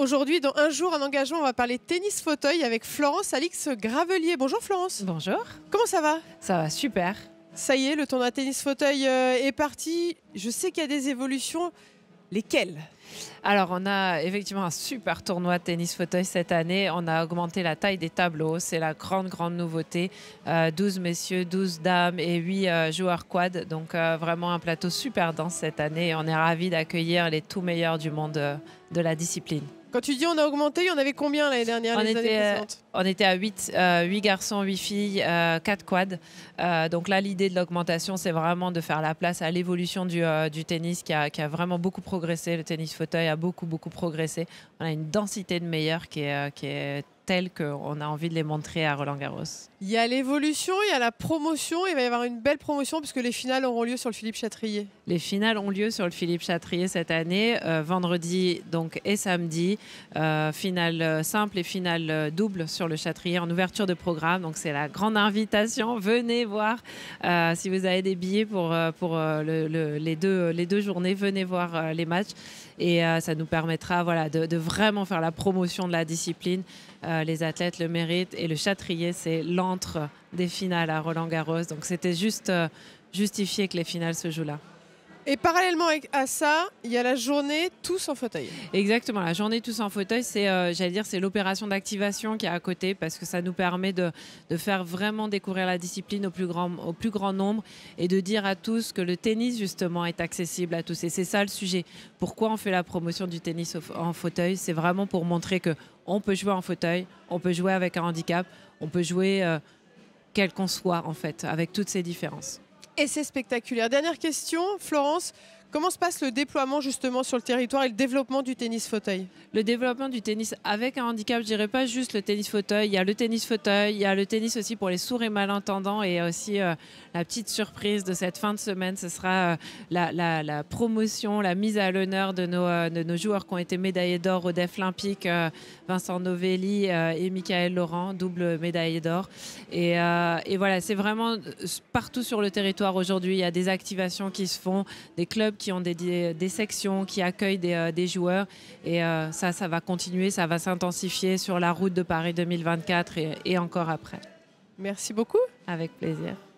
Aujourd'hui, dans un jour, un engagement, on va parler tennis fauteuil avec Florence Alix Gravelier. Bonjour Florence. Bonjour. Comment ça va Ça va super. Ça y est, le tournoi tennis fauteuil euh, est parti. Je sais qu'il y a des évolutions. Lesquelles alors, on a effectivement un super tournoi tennis fauteuil cette année. On a augmenté la taille des tableaux. C'est la grande, grande nouveauté. 12 euh, messieurs, 12 dames et 8 euh, joueurs quad. Donc, vraiment un plateau super dense cette année. on est ravis d'accueillir les tout meilleurs du monde de la discipline. Quand tu dis on a augmenté, il y en avait combien l'année dernière on les était, euh, On était à 8, euh, garçons, 8 filles, 4 euh, quads. donc là, l'idée de l'augmentation, c'est vraiment de faire la place à l'évolution du, tennis qui a, vraiment beaucoup progressé. Le tennis fauteuil a beaucoup, beaucoup progressé. On a une densité de meilleurs qui qui est telles qu'on a envie de les montrer à Roland Garros. Il y a l'évolution, il y a la promotion, il va y avoir une belle promotion puisque les finales auront lieu sur le Philippe Châtrier. Les finales ont lieu sur le Philippe Châtrier cette année, euh, vendredi donc et samedi, euh, finale euh, simple et finale double sur le Châtrier en ouverture de programme. Donc c'est la grande invitation, venez voir si vous avez des billets pour, pour les, deux, les deux journées, venez voir les matchs et ça nous permettra voilà, de, de, vraiment faire la promotion de la discipline euh, les athlètes le méritent. Et le Châtrier, c'est l'antre des finales à Roland Garros. Donc c'était juste euh, justifié que les finales se jouent là. Et parallèlement à ça, il y a la journée tous en fauteuil. Exactement, la journée tous en fauteuil, c'est euh, j'allais dire c'est l'opération d'activation qui est à côté parce que ça nous permet de, faire vraiment découvrir la discipline au plus grand au plus grand nombre et de dire à tous que le tennis justement est accessible à tous et c'est ça le sujet. Pourquoi on fait la promotion du tennis en fauteuil C'est vraiment pour montrer que peut jouer en fauteuil, on peut jouer avec un handicap, on peut jouer euh, quel qu'on soit en fait avec toutes ces différences et c'est spectaculaire. Dernière question, Florence. Comment se passe le déploiement justement sur le territoire et le développement du tennis fauteuil Le développement du tennis avec un handicap, je dirais pas juste le tennis fauteuil, il y a le tennis fauteuil, il y a le tennis aussi pour les sourds et malentendants et aussi euh, la petite surprise de cette fin de semaine, ce sera euh, la, promotion, la mise à l'honneur euh, de, nos, joueurs qui ont été médaillés d'or aux DEF Olympiques, Vincent Novelli et Michael Laurent, double médaillé d'or. et voilà, c'est vraiment partout sur le territoire aujourd'hui, il y a des activations qui se font, des clubs qui ont des, des, sections, qui accueillent des, euh, des joueurs. Et euh, ça, ça va continuer, ça va s'intensifier sur la route de Paris 2024 et, et encore après. Merci beaucoup. Avec plaisir.